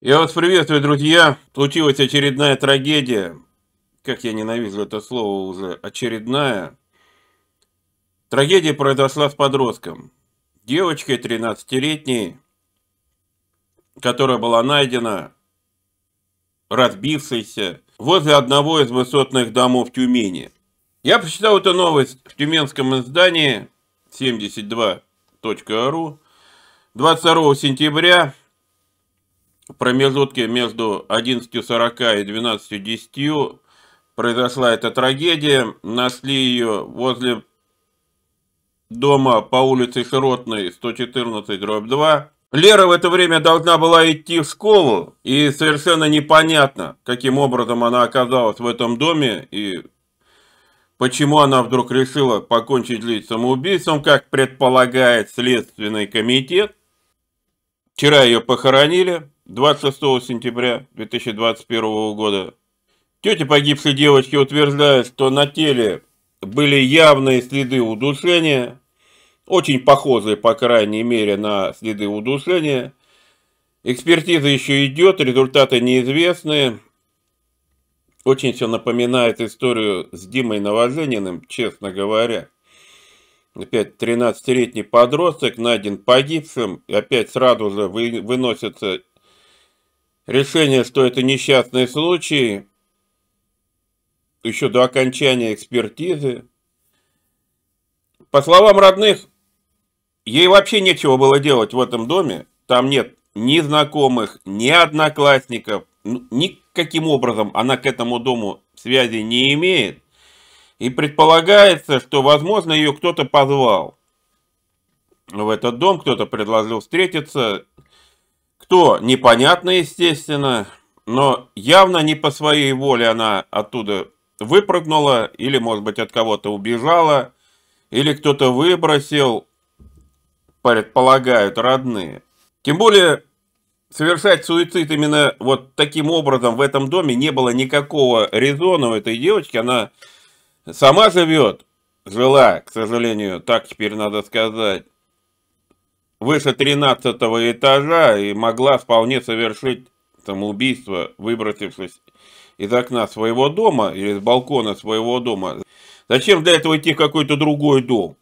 Я вас приветствую, друзья. Случилась очередная трагедия. Как я ненавижу это слово уже. Очередная. Трагедия произошла с подростком. Девочкой 13-летней, которая была найдена, разбившейся, возле одного из высотных домов Тюмени. Я прочитал эту новость в тюменском издании 72.ru 22 сентября в промежутке между 11.40 и 12.10 произошла эта трагедия. Нашли ее возле дома по улице Широтной 114 2. Лера в это время должна была идти в школу, и совершенно непонятно, каким образом она оказалась в этом доме и Почему она вдруг решила покончить жизнь самоубийством, как предполагает Следственный комитет? Вчера ее похоронили, 26 сентября 2021 года. Тетя погибшей девочки утверждает, что на теле были явные следы удушения, очень похожие, по крайней мере, на следы удушения. Экспертиза еще идет, результаты неизвестны. Очень все напоминает историю с Димой Новозениным, честно говоря. Опять 13-летний подросток найден погибшим, и опять сразу же вы, выносится решение, что это несчастный случай, еще до окончания экспертизы. По словам родных, ей вообще нечего было делать в этом доме. Там нет ни знакомых, ни одноклассников, ни каким образом она к этому дому связи не имеет, и предполагается, что, возможно, ее кто-то позвал в этот дом, кто-то предложил встретиться, кто, непонятно, естественно, но явно не по своей воле она оттуда выпрыгнула, или, может быть, от кого-то убежала, или кто-то выбросил, предполагают родные. Тем более, совершать суицид именно вот таким образом в этом доме не было никакого резона у этой девочки. Она сама живет, жила, к сожалению, так теперь надо сказать, выше 13 этажа и могла вполне совершить самоубийство, выбросившись из окна своего дома или из балкона своего дома. Зачем для этого идти в какой-то другой дом?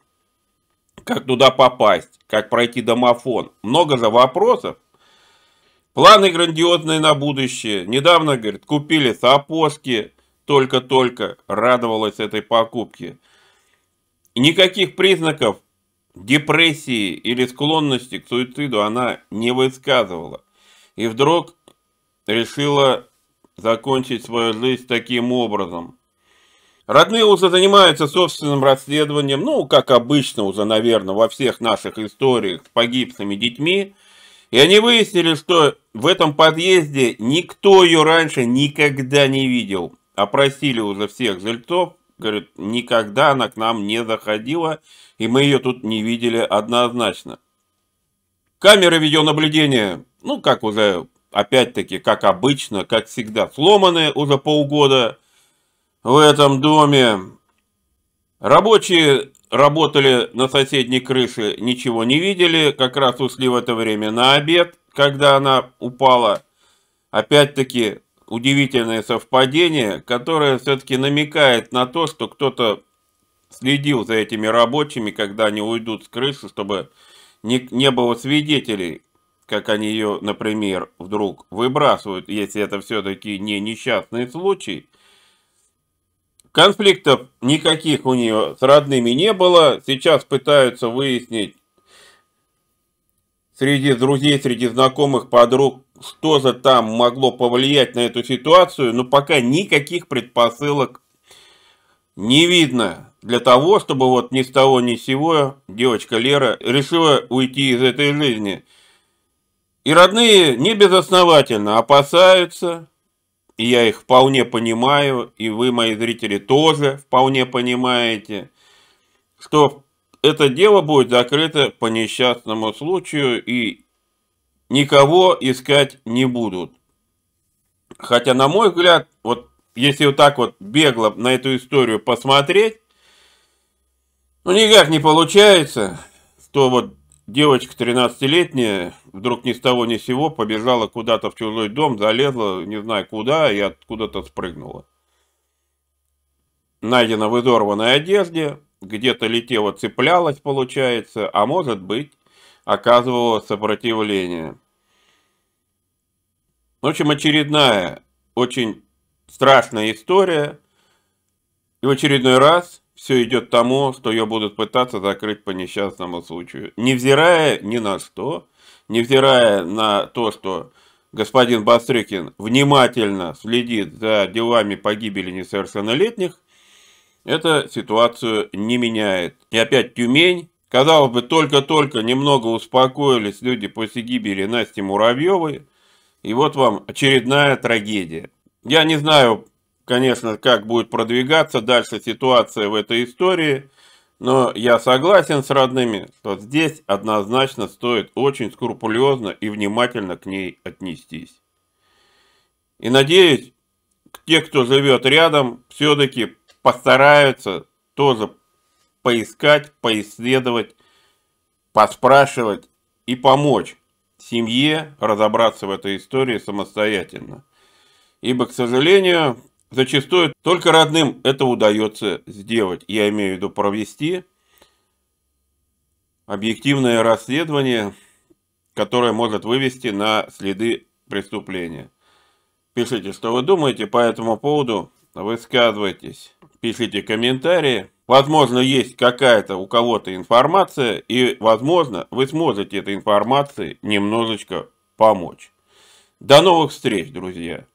Как туда попасть? Как пройти домофон? Много же вопросов. Планы грандиозные на будущее. Недавно, говорит, купили сапожки. Только-только радовалась этой покупке. Никаких признаков депрессии или склонности к суициду она не высказывала. И вдруг решила закончить свою жизнь таким образом. Родные уже занимаются собственным расследованием, ну, как обычно уже, наверное, во всех наших историях с погибшими детьми – и они выяснили, что в этом подъезде никто ее раньше никогда не видел. Опросили уже всех жильцов, говорят, никогда она к нам не заходила, и мы ее тут не видели однозначно. Камеры видеонаблюдения, ну, как уже, опять-таки, как обычно, как всегда, сломаны уже полгода в этом доме. Рабочие работали на соседней крыше, ничего не видели, как раз ушли в это время на обед, когда она упала. Опять-таки, удивительное совпадение, которое все-таки намекает на то, что кто-то следил за этими рабочими, когда они уйдут с крыши, чтобы не, не было свидетелей, как они ее, например, вдруг выбрасывают, если это все-таки не несчастный случай, Конфликтов никаких у нее с родными не было. Сейчас пытаются выяснить среди друзей, среди знакомых, подруг, что же там могло повлиять на эту ситуацию. Но пока никаких предпосылок не видно для того, чтобы вот ни с того ни с сего девочка Лера решила уйти из этой жизни. И родные не безосновательно опасаются, и я их вполне понимаю, и вы, мои зрители, тоже вполне понимаете, что это дело будет закрыто по несчастному случаю, и никого искать не будут. Хотя, на мой взгляд, вот если вот так вот бегло на эту историю посмотреть, ну никак не получается, что вот Девочка 13-летняя вдруг ни с того ни с сего побежала куда-то в чужой дом, залезла, не знаю куда, и откуда-то спрыгнула. Найдена в изорванной одежде, где-то летела, цеплялась, получается, а может быть, оказывала сопротивление. В общем, очередная, очень страшная история. И в очередной раз все идет тому, что ее будут пытаться закрыть по несчастному случаю. Невзирая ни на что, невзирая на то, что господин Бастрыкин внимательно следит за делами погибели несовершеннолетних, это ситуацию не меняет. И опять Тюмень. Казалось бы, только-только немного успокоились люди после гибели Насти Муравьевой. И вот вам очередная трагедия. Я не знаю, конечно, как будет продвигаться дальше ситуация в этой истории. Но я согласен с родными, что здесь однозначно стоит очень скрупулезно и внимательно к ней отнестись. И надеюсь, те, кто живет рядом, все-таки постараются тоже поискать, поисследовать, поспрашивать и помочь семье разобраться в этой истории самостоятельно. Ибо, к сожалению, Зачастую только родным это удается сделать, я имею в виду провести объективное расследование, которое может вывести на следы преступления. Пишите, что вы думаете по этому поводу, высказывайтесь, пишите комментарии. Возможно, есть какая-то у кого-то информация, и, возможно, вы сможете этой информации немножечко помочь. До новых встреч, друзья!